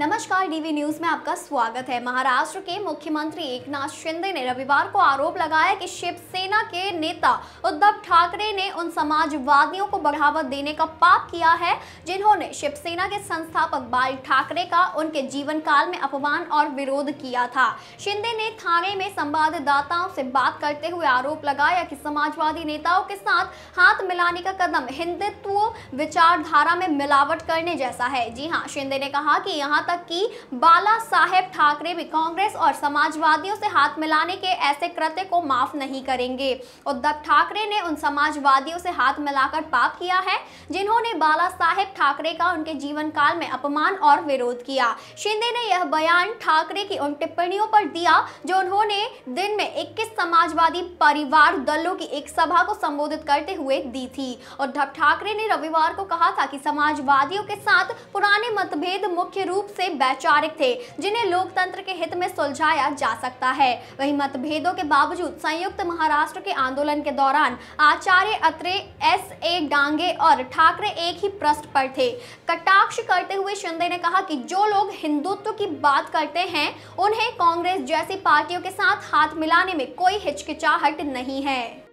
नमस्कार DV news में आपका स्वागत है महाराष्ट्र के मुख्यमंत्री एकनाथ शिंदे ने रविवार को आरोप लगाया कि शिवसेना के नेता उद्धव ठाकरे ने उन समाजवादियों को बढ़ावा देने का पाप किया है जिन्होंने शिवसेना के संस्थापक बाल ठाकरे का उनके जीवन काल में अपमान और विरोध किया था शिंदे ने थाने में संवाददाताओं से बात करते हुए आरोप लगाया कि समाजवादी नेताओं के साथ हाथ मिलाने का कदम हिंदुत्व विचारधारा में मिलावट करने जैसा है जी हाँ शिंदे ने कहा कि यहाँ तक कि बाला साहेब ठाकरे भी कांग्रेस और समाजवादियों से हाथ मिलाने के ऐसे कृत्य को माफ नहीं करेंगे उद्धव ठाकरे ने उन समाजवादियों से हाथ मिलाकर पाप किया है जिन्होंने बाला साहेब ठाकरे का उनके जीवन काल में अपमान और विरोध किया शिंदे ने यह बयान ठाकरे की उन टिप्पणियों पर दिया जो उन्होंने दिन में इक्कीस समाजवादी परिवार दलों की एक सभा को संबोधित करते हुए दी थी उद्धव ठाकरे ने रविवार को कहा था कि समाजवादियों के साथ पुराने मतभेद मुख्य रूप से वैचारिक थे जिन्हें लोकतंत्र के हित में सुलझाया जा सकता है वही मतभेदों के बावजूद संयुक्त महाराष्ट्र के आंदोलन के दौरान आचार्य अत्रे एस ए डांगे और ठाकरे एक ही प्रश्न पर थे कटाक्ष करते हुए शिंदे ने कहा कि जो लोग हिंदुत्व की बात करते हैं उन्हें कांग्रेस जैसी पार्टियों के साथ हाथ मिलाने में कोई हिचकिचाहट नहीं है